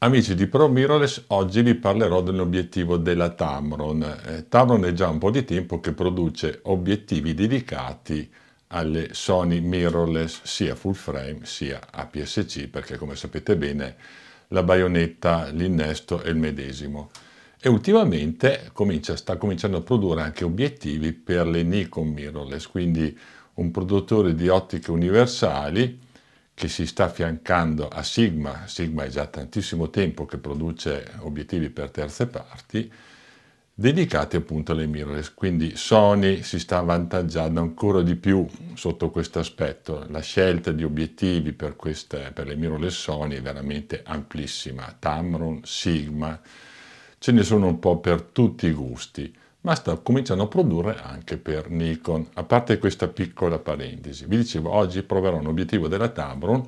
Amici di Pro Mirrorless, oggi vi parlerò dell'obiettivo della Tamron. Eh, Tamron è già un po' di tempo che produce obiettivi dedicati alle Sony mirrorless sia full frame sia APS-C perché come sapete bene la baionetta, l'innesto è il medesimo e ultimamente comincia, sta cominciando a produrre anche obiettivi per le Nikon mirrorless quindi un produttore di ottiche universali che si sta affiancando a Sigma, Sigma è già tantissimo tempo che produce obiettivi per terze parti, dedicati appunto alle mirrorless. Quindi Sony si sta avvantaggiando ancora di più sotto questo aspetto. La scelta di obiettivi per, queste, per le mirrorless Sony è veramente amplissima. Tamron, Sigma, ce ne sono un po' per tutti i gusti ma sta cominciando a produrre anche per Nikon. A parte questa piccola parentesi, vi dicevo, oggi proverò un obiettivo della Tamron,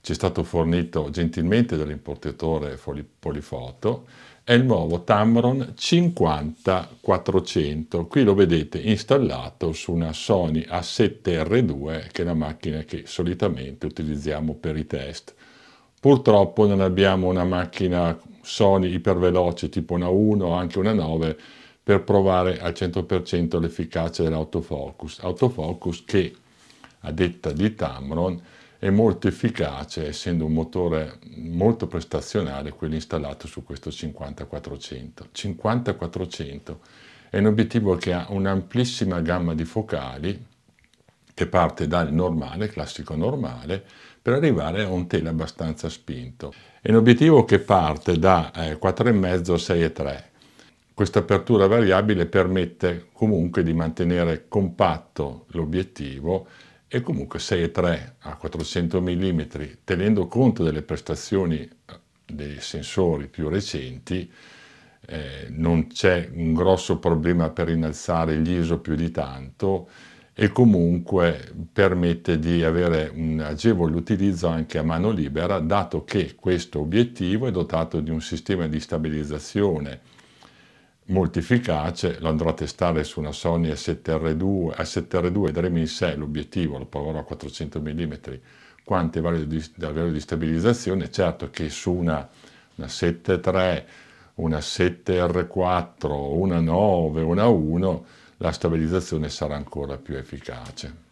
ci è stato fornito gentilmente dall'importatore Polifoto, è il nuovo Tamron 50400, qui lo vedete installato su una Sony A7R2, che è la macchina che solitamente utilizziamo per i test. Purtroppo non abbiamo una macchina Sony iperveloce tipo una 1 o anche una 9 per provare al 100% l'efficacia dell'autofocus. Autofocus che, a detta di Tamron, è molto efficace essendo un motore molto prestazionale quello installato su questo 50-400. 50-400 è un obiettivo che ha un'amplissima gamma di focali che parte dal normale, classico normale, per arrivare a un tele abbastanza spinto. È un obiettivo che parte da eh, 4,5 a 6,3 questa apertura variabile permette comunque di mantenere compatto l'obiettivo e comunque 6,3 a 400 mm, tenendo conto delle prestazioni eh, dei sensori più recenti, eh, non c'è un grosso problema per innalzare gli ISO più di tanto e comunque permette di avere un agevole utilizzo anche a mano libera, dato che questo obiettivo è dotato di un sistema di stabilizzazione molto efficace, lo andrò a testare su una Sony A7R2, A7R2 3.6, l'obiettivo lo proverò a 400 mm, quanto è valido di, livello di stabilizzazione, certo che su una, una 7.3, una 7R4, una 9, una 1, la stabilizzazione sarà ancora più efficace.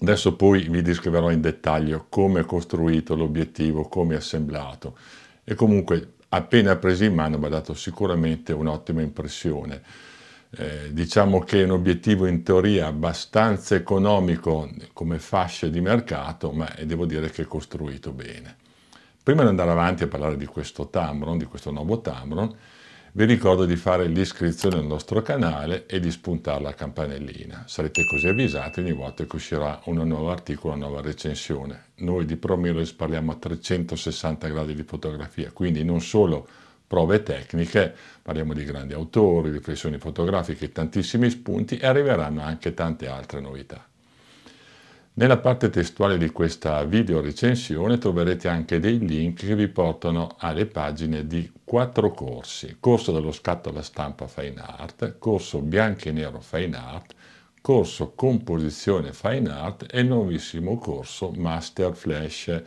Adesso poi vi descriverò in dettaglio come è costruito l'obiettivo, come è assemblato e comunque appena presi in mano mi ha dato sicuramente un'ottima impressione. Eh, diciamo che è un obiettivo in teoria abbastanza economico come fascia di mercato, ma eh, devo dire che è costruito bene. Prima di andare avanti a parlare di questo Tamron, di questo nuovo Tamron, vi ricordo di fare l'iscrizione al nostro canale e di spuntare la campanellina. Sarete così avvisati ogni volta che uscirà un nuovo articolo, una nuova recensione. Noi di ProMiros parliamo a 360 gradi di fotografia, quindi non solo prove tecniche, parliamo di grandi autori, riflessioni fotografiche, tantissimi spunti e arriveranno anche tante altre novità. Nella parte testuale di questa video recensione troverete anche dei link che vi portano alle pagine di quattro corsi, corso dello scatto alla stampa Fine Art, corso bianco e nero Fine Art, corso composizione Fine Art e il nuovissimo corso Master Flash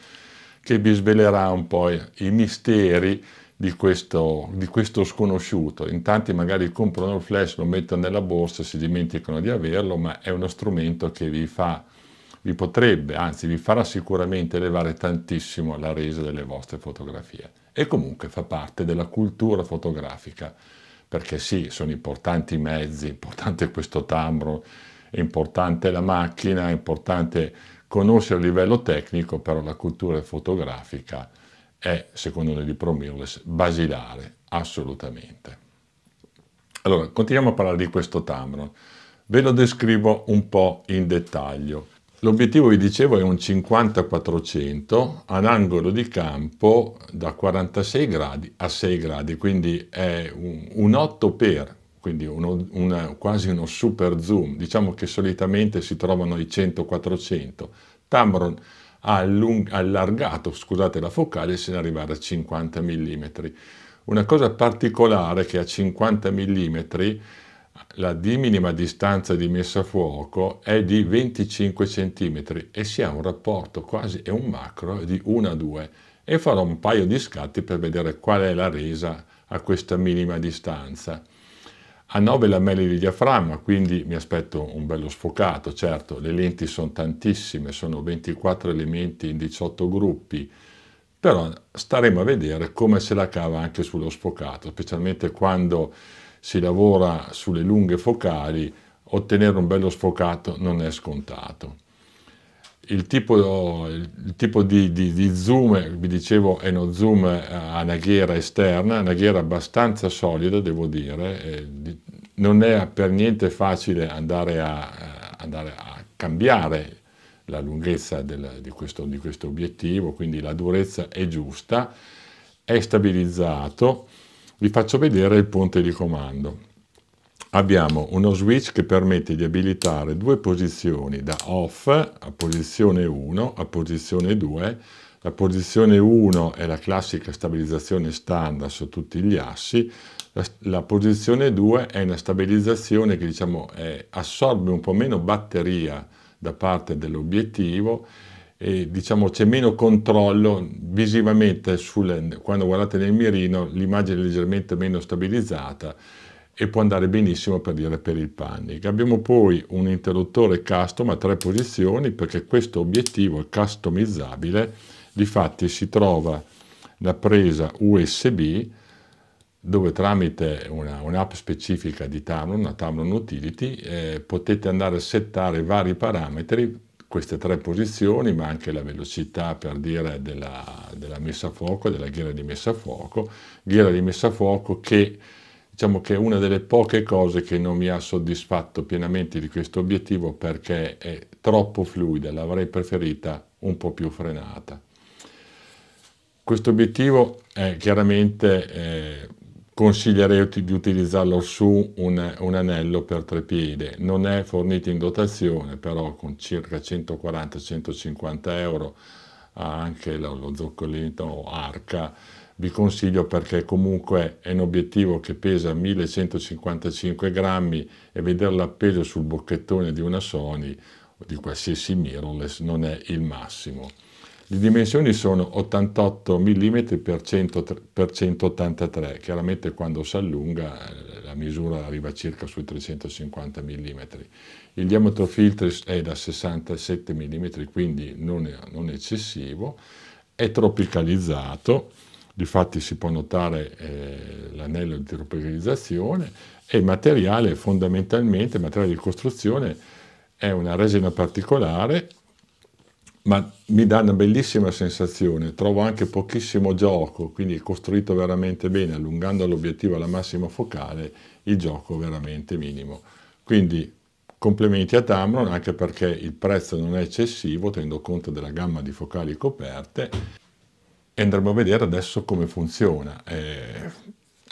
che vi svelerà un po' i misteri di questo, di questo, sconosciuto. In tanti magari comprano il flash, lo mettono nella borsa, e si dimenticano di averlo, ma è uno strumento che vi fa vi potrebbe, anzi vi farà sicuramente elevare tantissimo la resa delle vostre fotografie. E comunque fa parte della cultura fotografica, perché sì, sono importanti i mezzi, importante questo tambro, è importante la macchina, è importante conoscere a livello tecnico, però la cultura fotografica è, secondo noi di Promirles, basilare, assolutamente. Allora, continuiamo a parlare di questo tambro. Ve lo descrivo un po' in dettaglio. L'obiettivo, vi dicevo, è un 50-400 ad angolo di campo da 46 gradi a 6 gradi, quindi è un, un 8 per, quindi uno, una, quasi uno super zoom. Diciamo che solitamente si trovano i 100-400. Tamron ha allung, allargato scusate, la focale se ne arrivare a 50 mm. Una cosa particolare che a 50 mm la di minima distanza di messa a fuoco è di 25 cm e si ha un rapporto quasi e un macro di 1 a 2 e farò un paio di scatti per vedere qual è la resa a questa minima distanza. A 9 lamelle di diaframma, quindi mi aspetto un bello sfocato, certo, le lenti sono tantissime, sono 24 elementi in 18 gruppi, però staremo a vedere come se la cava anche sullo sfocato, specialmente quando si lavora sulle lunghe focali, ottenere un bello sfocato non è scontato. Il tipo, il tipo di, di, di, zoom, vi dicevo, è uno zoom eh, a naghiera esterna, una ghiera abbastanza solida, devo dire, non è per niente facile andare a, eh, andare a cambiare la lunghezza del, di, questo, di questo obiettivo, quindi la durezza è giusta, è stabilizzato, vi faccio vedere il ponte di comando. Abbiamo uno switch che permette di abilitare due posizioni, da off a posizione 1 a posizione 2. La posizione 1 è la classica stabilizzazione standard su tutti gli assi, la, la posizione 2 è una stabilizzazione che diciamo, è, assorbe un po' meno batteria da parte dell'obiettivo e diciamo c'è meno controllo visivamente sul, quando guardate nel mirino l'immagine è leggermente meno stabilizzata e può andare benissimo per dire per il panic. Abbiamo poi un interruttore custom a tre posizioni perché questo obiettivo è customizzabile, difatti si trova la presa USB dove tramite una, un'app specifica di Tamron, una Tamron Utility, eh, potete andare a settare vari parametri queste tre posizioni, ma anche la velocità per dire della, della messa a fuoco, della ghiera di messa a fuoco, ghiera di messa a fuoco che diciamo che è una delle poche cose che non mi ha soddisfatto pienamente di questo obiettivo perché è troppo fluida, l'avrei preferita un po' più frenata. Questo obiettivo è chiaramente eh, consiglierei di utilizzarlo su un, un anello per trepiede. Non è fornito in dotazione, però con circa 140-150 euro anche lo, lo zoccolino arca vi consiglio perché comunque è un obiettivo che pesa 1155 grammi e vederlo appeso sul bocchettone di una Sony o di qualsiasi mirrorless non è il massimo. Le dimensioni sono 88 mm x, per 183, chiaramente quando si allunga eh, la misura arriva circa sui 350 mm. Il diametro filtri è da 67 mm, quindi non, è, non eccessivo, è tropicalizzato, difatti si può notare eh, l'anello di tropicalizzazione e il materiale fondamentalmente, il materiale di costruzione, è una resina particolare ma mi dà una bellissima sensazione, trovo anche pochissimo gioco, quindi costruito veramente bene, allungando l'obiettivo alla massima focale, il gioco veramente minimo. Quindi complimenti a Tamron anche perché il prezzo non è eccessivo, tenendo conto della gamma di focali coperte, e andremo a vedere adesso come funziona. Eh,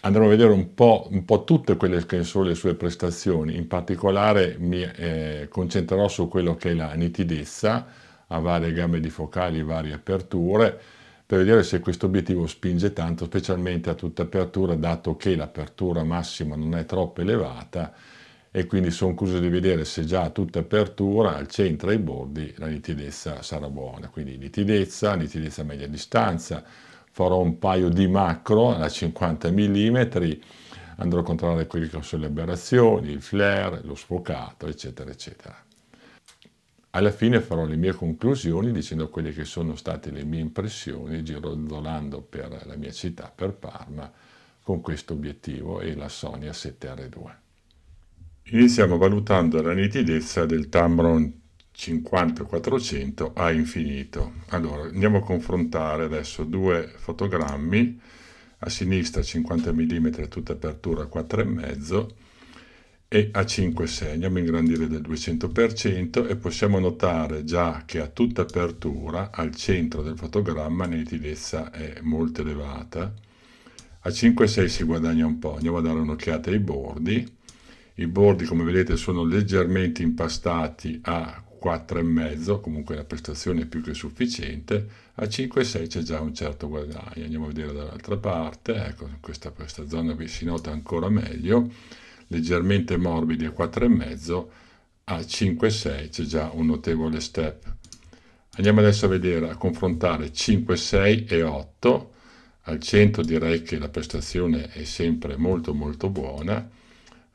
andremo a vedere un po', un po', tutte quelle che sono le sue prestazioni, in particolare mi eh, concentrerò su quello che è la nitidezza, a varie gambe focali, varie aperture, per vedere se questo obiettivo spinge tanto, specialmente a tutta apertura, dato che l'apertura massima non è troppo elevata e quindi sono curioso di vedere se già a tutta apertura, al centro e ai bordi, la nitidezza sarà buona. Quindi nitidezza, nitidezza media distanza, farò un paio di macro a 50 mm, andrò a controllare quelle che sono le aberrazioni, il flare, lo sfocato, eccetera, eccetera. Alla fine farò le mie conclusioni dicendo quelle che sono state le mie impressioni girondolando per la mia città, per Parma, con questo obiettivo e la Sonia 7R2. Iniziamo valutando la nitidezza del Tamron 50-400 a infinito. Allora, andiamo a confrontare adesso due fotogrammi, a sinistra 50 mm tutta apertura 4,5 e a 5,6 andiamo a ingrandire del 200% e possiamo notare già che a tutta apertura al centro del fotogramma la nitidezza è molto elevata a 5,6 si guadagna un po' andiamo a dare un'occhiata ai bordi i bordi come vedete sono leggermente impastati a 4,5 comunque la prestazione è più che sufficiente a 5,6 c'è già un certo guadagno andiamo a vedere dall'altra parte ecco questa, questa zona qui si nota ancora meglio leggermente morbidi a 4,5, a 5,6 c'è già un notevole step. Andiamo adesso a vedere, a confrontare 5,6 e 8, al centro direi che la prestazione è sempre molto molto buona,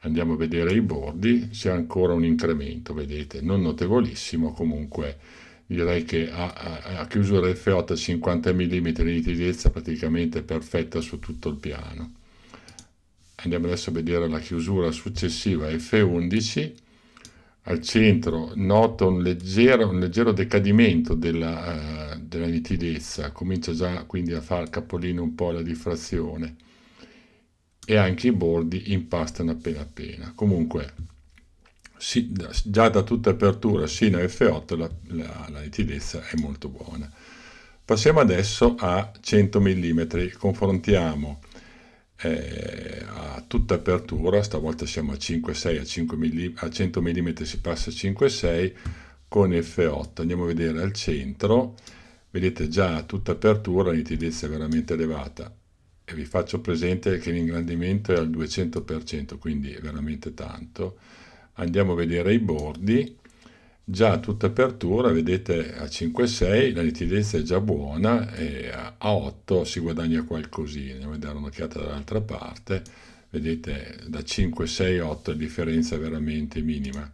andiamo a vedere i bordi, c'è ancora un incremento, vedete, non notevolissimo, comunque direi che a, a, a chiusura F8 50 mm di nitidezza praticamente perfetta su tutto il piano andiamo adesso a vedere la chiusura successiva F11 al centro nota un leggero, un leggero decadimento della, uh, della, nitidezza comincia già quindi a far capolino un po' la diffrazione e anche i bordi impastano appena appena comunque si, da, già da tutta apertura sino a F8 la, la, la nitidezza è molto buona passiamo adesso a 100 mm confrontiamo eh, a tutta apertura, stavolta siamo a 5,6, a, a 100 mm si passa a 5,6 con F8, andiamo a vedere al centro, vedete già a tutta apertura la nitidezza è veramente elevata e vi faccio presente che l'ingrandimento è al 200%, quindi è veramente tanto. Andiamo a vedere i bordi, già a tutta apertura vedete a 5,6 la nitidezza è già buona e a 8 si guadagna qualcosina andiamo a dare un'occhiata dall'altra parte vedete da 5,6 a 8 la differenza è veramente minima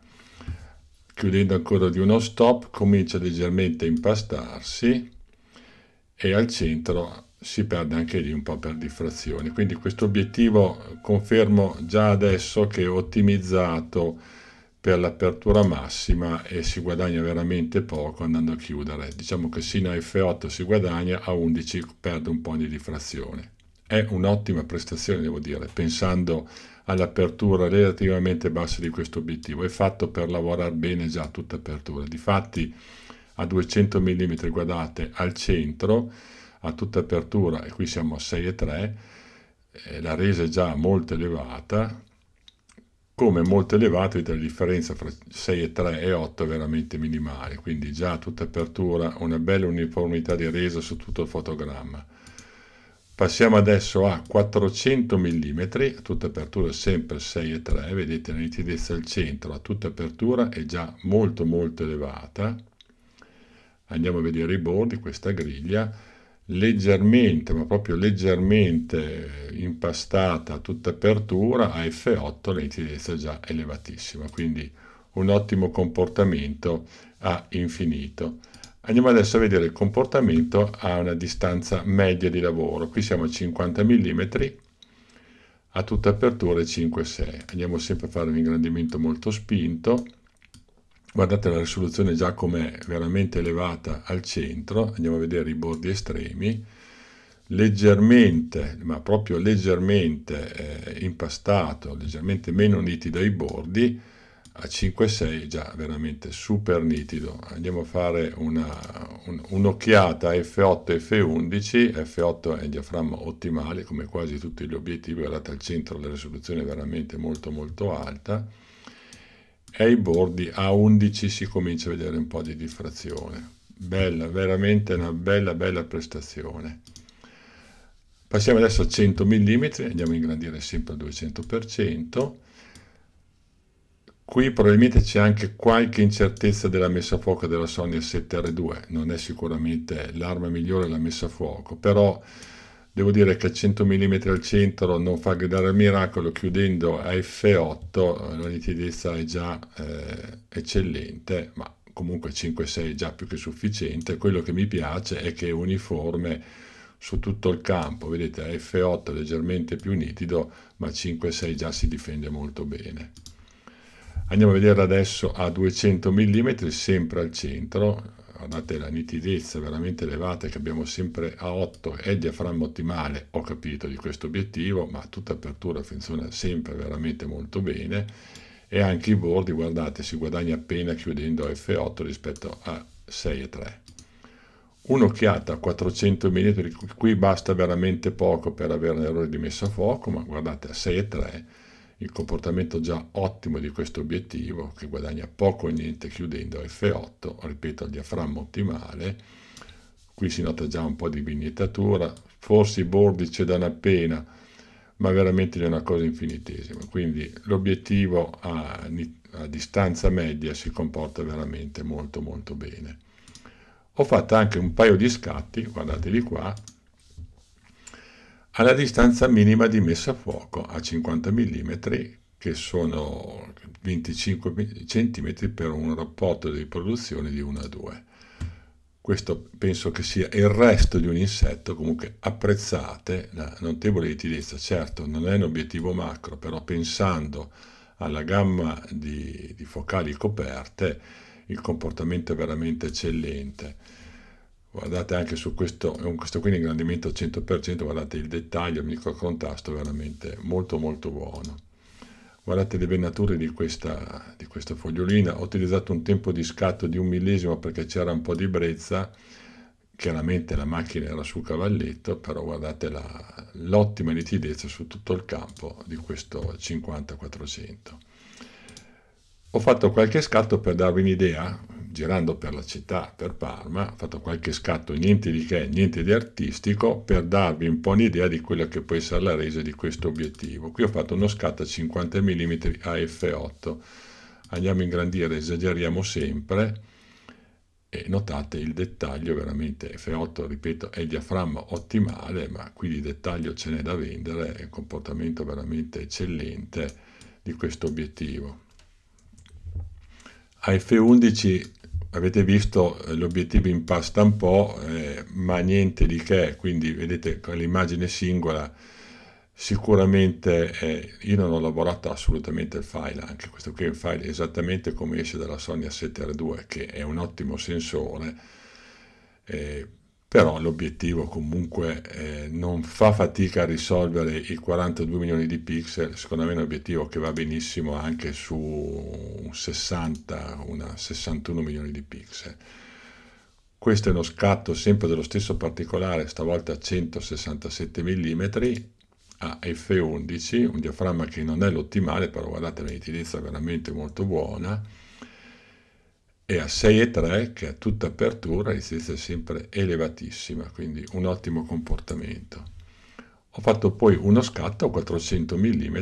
chiudendo ancora di uno stop comincia leggermente a impastarsi e al centro si perde anche lì un po' per diffrazione quindi questo obiettivo confermo già adesso che ho ottimizzato per l'apertura massima e si guadagna veramente poco andando a chiudere. Diciamo che sino a F8 si guadagna, a 11 perde un po' di diffrazione. È un'ottima prestazione, devo dire, pensando all'apertura relativamente bassa di questo obiettivo. È fatto per lavorare bene già a tutta apertura. Difatti a 200 mm guardate al centro, a tutta apertura, e qui siamo a 6,3, eh, la resa è già molto elevata, come molto elevato la differenza fra 6 e 3 e 8 è veramente minimale, quindi già tutta apertura, una bella uniformità di resa su tutto il fotogramma. Passiamo adesso a 400 mm, tutta apertura sempre 6 e 3 vedete la nitidezza al centro, a tutta apertura è già molto molto elevata. Andiamo a vedere i bordi, questa griglia, leggermente, ma proprio leggermente impastata tutta apertura, a F8 l'incidenza è già elevatissima, quindi un ottimo comportamento a infinito. Andiamo adesso a vedere il comportamento a una distanza media di lavoro. Qui siamo a 50 mm, a tutta apertura 5,6. Andiamo sempre a fare un ingrandimento molto spinto, guardate la risoluzione già com'è, veramente elevata al centro, andiamo a vedere i bordi estremi, leggermente, ma proprio leggermente eh, impastato, leggermente meno nitido ai bordi, a 5,6 già veramente super nitido. Andiamo a fare un'occhiata un, un F8 F11, F8 è un diaframma ottimale come quasi tutti gli obiettivi, guardate al centro la risoluzione è veramente molto molto alta, e ai bordi a 11 si comincia a vedere un po' di diffrazione. Bella, veramente una bella bella prestazione. Passiamo adesso a 100 mm, andiamo a ingrandire sempre al 200%. Qui probabilmente c'è anche qualche incertezza della messa a fuoco della Sony 7R2, non è sicuramente l'arma migliore la messa a fuoco, però Devo dire che 100 mm al centro non fa gridare al miracolo, chiudendo a F8 la nitidezza è già eh, eccellente, ma comunque 5-6 è già più che sufficiente. Quello che mi piace è che è uniforme su tutto il campo, vedete a F8 leggermente più nitido, ma 5-6 già si difende molto bene. Andiamo a vedere adesso a 200 mm, sempre al centro, guardate la nitidezza veramente elevata che abbiamo sempre a 8 è diaframma ottimale ho capito di questo obiettivo ma tutta apertura funziona sempre veramente molto bene e anche i bordi guardate si guadagna appena chiudendo F8 rispetto a 6 e 3 un'occhiata a 400 mm qui basta veramente poco per avere un errore di messa a fuoco ma guardate a 6 e 3 il comportamento già ottimo di questo obiettivo, che guadagna poco o niente chiudendo F8, ripeto il diaframma ottimale, qui si nota già un po' di vignettatura, forse i bordi cedono appena, ma veramente è una cosa infinitesima. Quindi l'obiettivo a, a distanza media si comporta veramente molto molto bene. Ho fatto anche un paio di scatti, guardate di qua, alla distanza minima di messa a fuoco a 50 mm che sono 25 cm per un rapporto di produzione di 1 a 2. Questo penso che sia il resto di un insetto, comunque apprezzate la notevole utilizza. Certo, non è un obiettivo macro, però pensando alla gamma di, di focali coperte, il comportamento è veramente eccellente guardate anche su questo, questo qui ingrandimento al 100%, guardate il dettaglio, il contrasto veramente molto molto buono. Guardate le venature di questa, di questa fogliolina, ho utilizzato un tempo di scatto di un millesimo perché c'era un po' di brezza, chiaramente la macchina era sul cavalletto, però guardate l'ottima nitidezza su tutto il campo di questo 50-400. Ho fatto qualche scatto per darvi un'idea girando per la città, per Parma, ho fatto qualche scatto, niente di che, niente di artistico, per darvi un po' un'idea di quella che può essere la resa di questo obiettivo. Qui ho fatto uno scatto a 50 mm a f8, andiamo a ingrandire, esageriamo sempre, e notate il dettaglio veramente F8 ripeto è il diaframma ottimale ma qui di dettaglio ce n'è da vendere è un comportamento veramente eccellente di questo obiettivo a F11 avete visto eh, l'obiettivo impasta un po', eh, ma niente di che, quindi vedete con l'immagine singola sicuramente eh, io non ho lavorato assolutamente il file, anche questo qui è un file esattamente come esce dalla Sony A7R2, che è un ottimo sensore, eh, però l'obiettivo comunque eh, non fa fatica a risolvere i 42 milioni di pixel, secondo me è un obiettivo che va benissimo anche su un 60, una 61 milioni di pixel. Questo è uno scatto sempre dello stesso particolare, stavolta 167 mm a f11, un diaframma che non è l'ottimale, però guardate, è un'utilizza veramente molto buona e a 6,3 che a tutta apertura resistenza sempre elevatissima, quindi un ottimo comportamento. Ho fatto poi uno scatto a 400 mm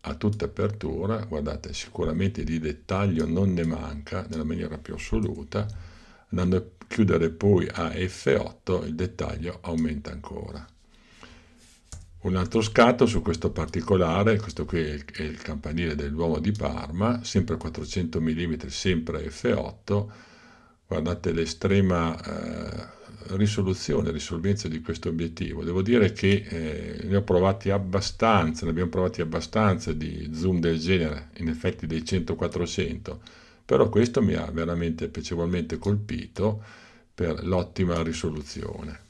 a tutta apertura, guardate sicuramente di dettaglio non ne manca nella maniera più assoluta, andando a chiudere poi a F8 il dettaglio aumenta ancora. Un altro scatto su questo particolare, questo qui è il campanile dell'uomo di Parma, sempre 400 mm, sempre f8, guardate l'estrema eh, risoluzione, risolvenza di questo obiettivo. Devo dire che eh, ne ho provati abbastanza, ne abbiamo provati abbastanza di zoom del genere, in effetti dei 100-400, però questo mi ha veramente piacevolmente colpito per l'ottima risoluzione.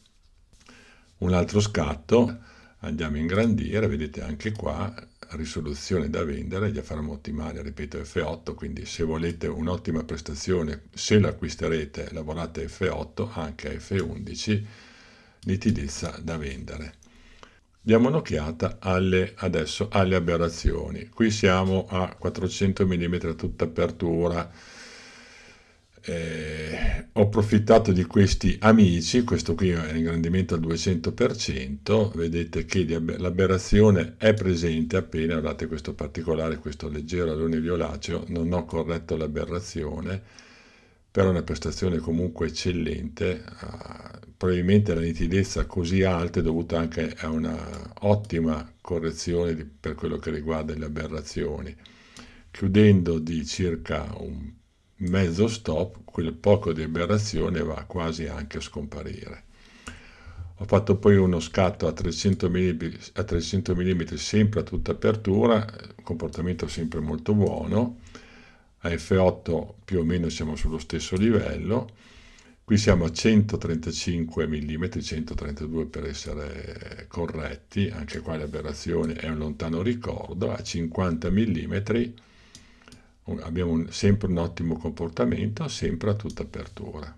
Un altro scatto andiamo a ingrandire, vedete anche qua risoluzione da vendere, diaframma ottimale, ripeto F8, quindi se volete un'ottima prestazione, se lo acquisterete, lavorate F8, anche F11, nitidezza da vendere. Diamo un'occhiata alle, adesso alle aberrazioni. Qui siamo a 400 mm tutta apertura, eh, ho approfittato di questi amici, questo qui è un ingrandimento al 200%, vedete che l'aberrazione è presente appena, guardate questo particolare, questo leggero alone violaceo, non ho corretto l'aberrazione, però è una prestazione comunque eccellente, ah, probabilmente la nitidezza così alta è dovuta anche a una ottima correzione di, per quello che riguarda le aberrazioni, chiudendo di circa un mezzo stop, quel poco di aberrazione va quasi anche a scomparire. Ho fatto poi uno scatto a 300 mm, a 300 mm sempre a tutta apertura, comportamento sempre molto buono, a F8 più o meno siamo sullo stesso livello, qui siamo a 135 mm, 132 per essere corretti, anche qua l'aberrazione è un lontano ricordo, a 50 mm abbiamo sempre un ottimo comportamento, sempre a tutta apertura.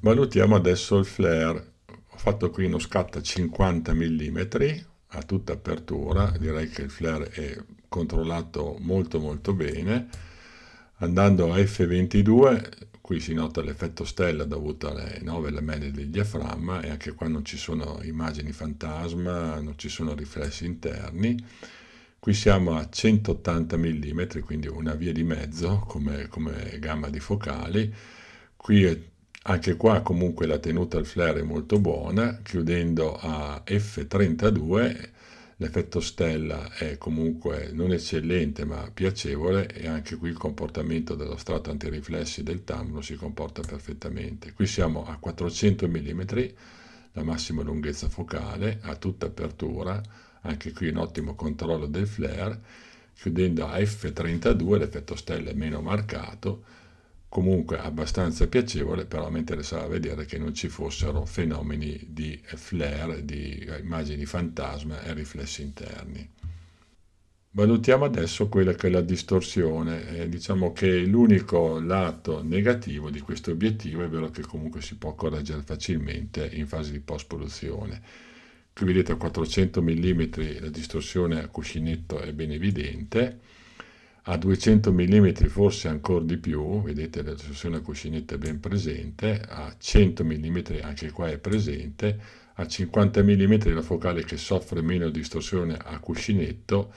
Valutiamo adesso il flare. Ho fatto qui uno scatto a 50 mm a tutta apertura, direi che il flare è controllato molto molto bene. Andando a F22, qui si nota l'effetto stella dovuto alle 9 lamelle del diaframma e anche qua non ci sono immagini fantasma, non ci sono riflessi interni Qui siamo a 180 mm, quindi una via di mezzo come, come gamma di focali. Qui è, anche qua comunque la tenuta al flare è molto buona, chiudendo a f32 l'effetto stella è comunque non eccellente ma piacevole e anche qui il comportamento dello strato antiriflessi del tamburo si comporta perfettamente. Qui siamo a 400 mm, la massima lunghezza focale, a tutta apertura, anche qui un ottimo controllo del flare, chiudendo a F32 l'effetto stella è meno marcato, comunque abbastanza piacevole, però mi interessava vedere che non ci fossero fenomeni di flare, di immagini fantasma e riflessi interni. Valutiamo adesso quella che è la distorsione, eh, diciamo che l'unico lato negativo di questo obiettivo è quello che comunque si può correggere facilmente in fase di post-produzione qui vedete a 400 mm la distorsione a cuscinetto è ben evidente, a 200 mm forse ancora di più, vedete la distorsione a cuscinetto è ben presente, a 100 mm anche qua è presente, a 50 mm la focale che soffre meno distorsione a cuscinetto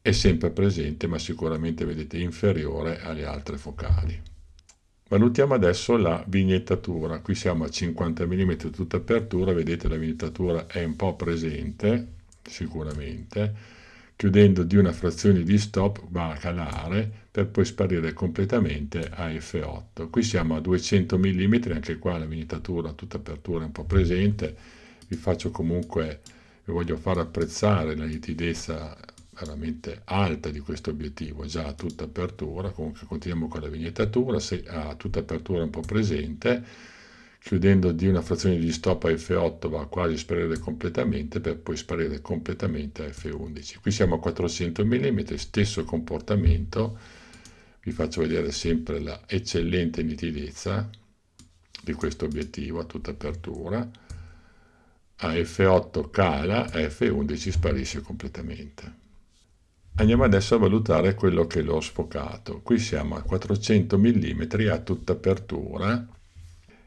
è sempre presente ma sicuramente vedete inferiore alle altre focali. Valutiamo adesso la vignettatura, qui siamo a 50 mm tutta apertura, vedete la vignettatura è un po' presente, sicuramente, chiudendo di una frazione di stop va a calare per poi sparire completamente a F8. Qui siamo a 200 mm, anche qua la vignettatura tutta apertura è un po' presente, vi faccio comunque, vi voglio far apprezzare la nitidezza veramente alta di questo obiettivo, già a tutta apertura, comunque continuiamo con la vignettatura, se a tutta apertura un po' presente, chiudendo di una frazione di stop a F8 va quasi a sparire completamente per poi sparire completamente a F11. Qui siamo a 400 mm, stesso comportamento, vi faccio vedere sempre la eccellente nitidezza di questo obiettivo a tutta apertura, a F8 cala, a F11 sparisce completamente. Andiamo adesso a valutare quello che l'ho sfocato. Qui siamo a 400 mm a tutta apertura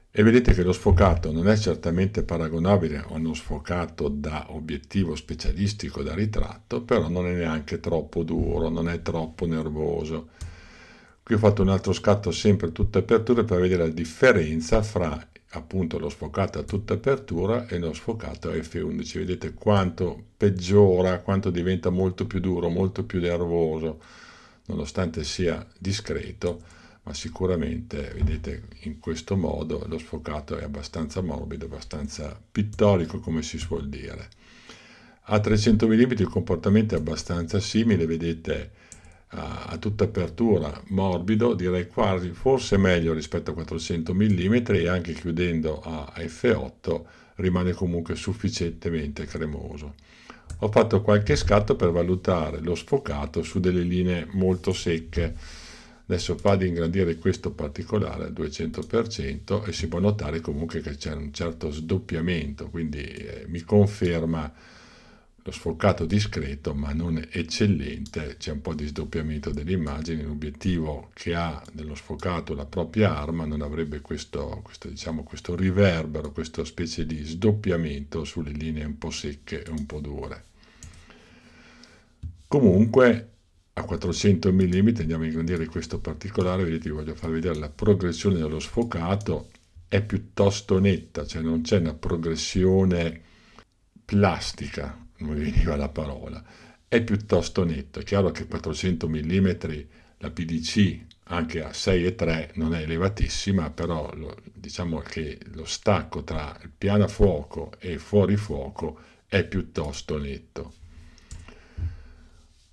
e vedete che lo sfocato non è certamente paragonabile a uno sfocato da obiettivo specialistico da ritratto, però non è neanche troppo duro, non è troppo nervoso. Qui ho fatto un altro scatto sempre a tutta apertura per vedere la differenza fra appunto lo sfocato a tutta apertura e lo sfocato a F11. Vedete quanto peggiora, quanto diventa molto più duro, molto più nervoso, nonostante sia discreto, ma sicuramente, vedete, in questo modo lo sfocato è abbastanza morbido, abbastanza pittorico, come si suol dire. A 300 mm il comportamento è abbastanza simile, vedete a, tutta apertura, morbido, direi quasi forse meglio rispetto a 400 mm e anche chiudendo a F8 rimane comunque sufficientemente cremoso. Ho fatto qualche scatto per valutare lo sfocato su delle linee molto secche. Adesso fa ad ingrandire questo particolare al 200% e si può notare comunque che c'è un certo sdoppiamento, quindi eh, mi conferma lo sfocato discreto ma non eccellente, c'è un po' di sdoppiamento dell'immagine, l'obiettivo che ha nello sfocato la propria arma non avrebbe questo, questo, diciamo, questo riverbero, questa specie di sdoppiamento sulle linee un po' secche e un po' dure. Comunque a 400 mm andiamo a ingrandire questo particolare, vedete vi voglio far vedere la progressione dello sfocato, è piuttosto netta, cioè non c'è una progressione plastica, mi veniva la parola, è piuttosto netto. È chiaro che 400 mm la PDC anche a 6,3 non è elevatissima, però lo, diciamo che lo stacco tra il piano a fuoco e fuori fuoco è piuttosto netto.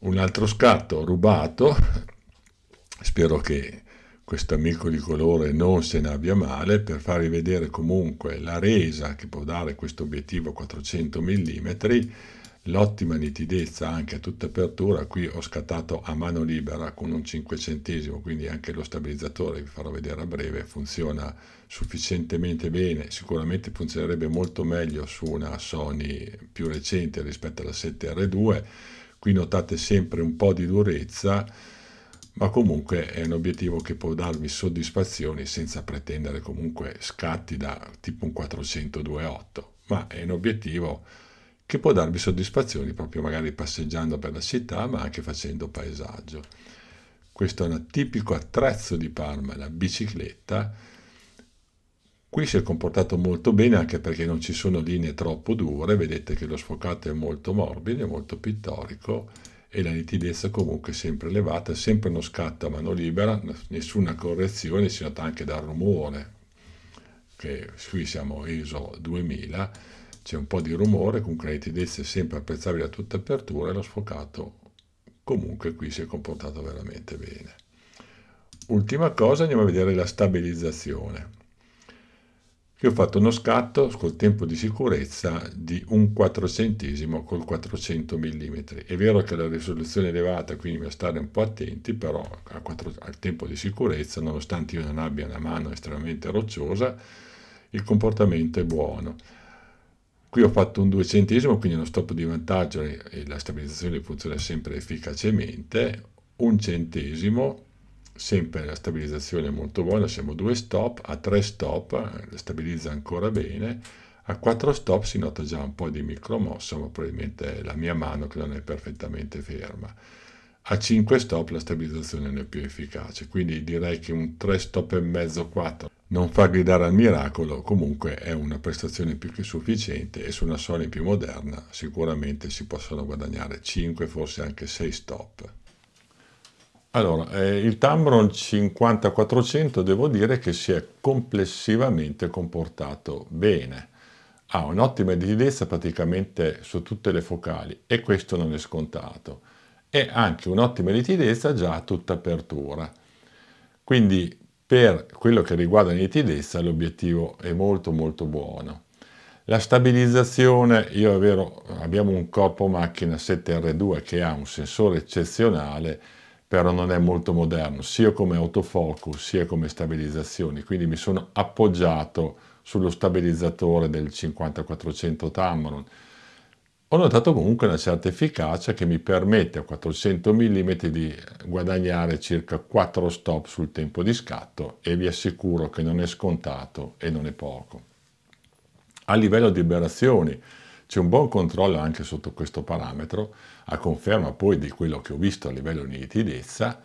Un altro scatto rubato, spero che questo amico di colore non se ne abbia male, per farvi vedere comunque la resa che può dare questo obiettivo 400 mm, l'ottima nitidezza anche a tutta apertura, qui ho scattato a mano libera con un 5 centesimo, quindi anche lo stabilizzatore, vi farò vedere a breve, funziona sufficientemente bene, sicuramente funzionerebbe molto meglio su una Sony più recente rispetto alla 7R2, qui notate sempre un po' di durezza, ma comunque è un obiettivo che può darvi soddisfazioni senza pretendere comunque scatti da tipo un 402.8, ma è un obiettivo che può darvi soddisfazioni proprio magari passeggiando per la città, ma anche facendo paesaggio. Questo è un tipico attrezzo di Parma, la bicicletta. Qui si è comportato molto bene anche perché non ci sono linee troppo dure, vedete che lo sfocato è molto morbido, molto pittorico e la nitidezza comunque sempre elevata, sempre uno scatto a mano libera, nessuna correzione, si nota anche dal rumore, che qui siamo ISO 2000, c'è un po' di rumore, comunque la nitidezza è sempre apprezzabile a tutta apertura e lo sfocato comunque qui si è comportato veramente bene. Ultima cosa, andiamo a vedere la stabilizzazione. Che ho fatto uno scatto col tempo di sicurezza di un quattrocentesimo col 400 mm. È vero che la risoluzione è elevata, quindi bisogna stare un po' attenti, però quattro, al tempo di sicurezza, nonostante io non abbia una mano estremamente rocciosa, il comportamento è buono. Qui ho fatto un duecentesimo, quindi uno stop di vantaggio e la stabilizzazione funziona sempre efficacemente. Un centesimo, sempre la stabilizzazione è molto buona, siamo due stop, a tre stop eh, stabilizza ancora bene, a quattro stop si nota già un po' di micromossa, ma probabilmente è la mia mano che non è perfettamente ferma a 5 stop la stabilizzazione non è più efficace, quindi direi che un 3 stop e mezzo 4 non fa gridare al miracolo, comunque è una prestazione più che sufficiente e su una Sony più moderna sicuramente si possono guadagnare 5, forse anche 6 stop. Allora, eh, il Tamron 5400 devo dire che si è complessivamente comportato bene. Ha un'ottima nitidezza praticamente su tutte le focali e questo non è scontato e anche un'ottima nitidezza già a tutta apertura. Quindi per quello che riguarda la nitidezza l'obiettivo è molto molto buono. La stabilizzazione, io è vero, abbiamo un corpo macchina 7R2 che ha un sensore eccezionale, però non è molto moderno, sia come autofocus sia come stabilizzazione. quindi mi sono appoggiato sullo stabilizzatore del 5400 Tamron, ho notato comunque una certa efficacia che mi permette a 400 mm di guadagnare circa 4 stop sul tempo di scatto e vi assicuro che non è scontato e non è poco. A livello di liberazioni c'è un buon controllo anche sotto questo parametro, a conferma poi di quello che ho visto a livello di nitidezza,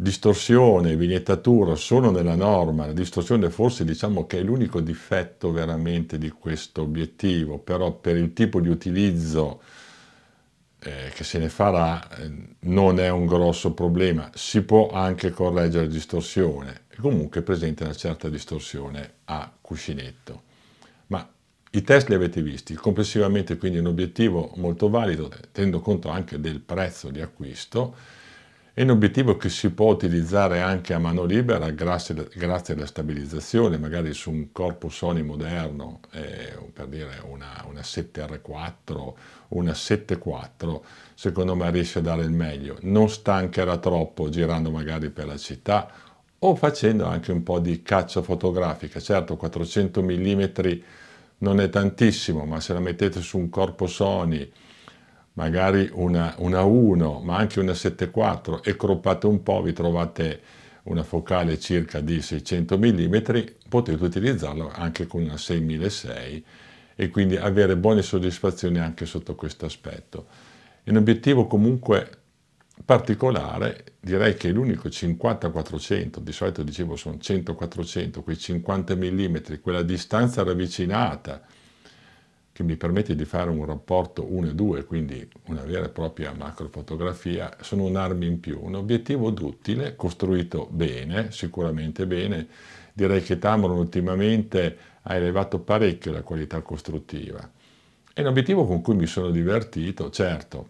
distorsione e vignettatura sono nella norma, la distorsione forse diciamo che è l'unico difetto veramente di questo obiettivo, però per il tipo di utilizzo eh, che se ne farà eh, non è un grosso problema, si può anche correggere la distorsione, comunque presenta una certa distorsione a cuscinetto. Ma i test li avete visti, complessivamente quindi un obiettivo molto valido, tenendo conto anche del prezzo di acquisto, è un obiettivo che si può utilizzare anche a mano libera grazie, grazie alla stabilizzazione, magari su un corpo Sony moderno, eh, per dire una, una 7R4, una 7.4, secondo me riesce a dare il meglio. Non stancherà troppo girando magari per la città o facendo anche un po' di caccia fotografica. Certo, 400 mm non è tantissimo, ma se la mettete su un corpo Sony magari una, una 1, ma anche una 7,4 e croppate un po', vi trovate una focale circa di 600 mm, potete utilizzarlo anche con una 6.600 e quindi avere buone soddisfazioni anche sotto questo aspetto. È un obiettivo comunque particolare, direi che l'unico 50-400, di solito dicevo sono 100-400, quei 50 mm, quella distanza ravvicinata che mi permette di fare un rapporto 1 e 2, quindi una vera e propria macrofotografia, sono un'arma in più, un obiettivo duttile, costruito bene, sicuramente bene. Direi che Tamron ultimamente ha elevato parecchio la qualità costruttiva. È un obiettivo con cui mi sono divertito, certo.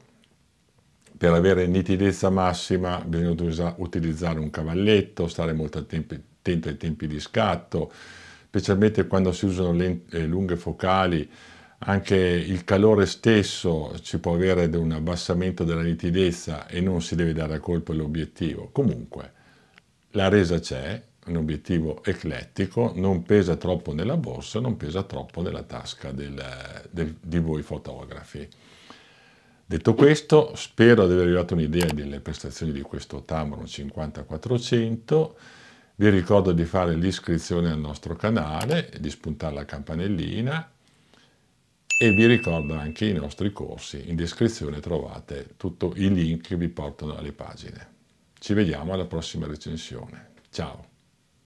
Per avere nitidezza massima bisogna utilizzare un cavalletto, stare molto attento ai tempi di scatto, specialmente quando si usano eh, lunghe focali anche il calore stesso ci può avere un abbassamento della nitidezza e non si deve dare a colpo l'obiettivo. Comunque, la resa c'è, un obiettivo eclettico, non pesa troppo nella borsa, non pesa troppo nella tasca del, del, di voi fotografi. Detto questo, spero di avervi dato un'idea delle prestazioni di questo Tamron 5400. Vi ricordo di fare l'iscrizione al nostro canale, di spuntare la campanellina e vi ricordo anche i nostri corsi, in descrizione trovate tutti i link che vi portano alle pagine. Ci vediamo alla prossima recensione. Ciao!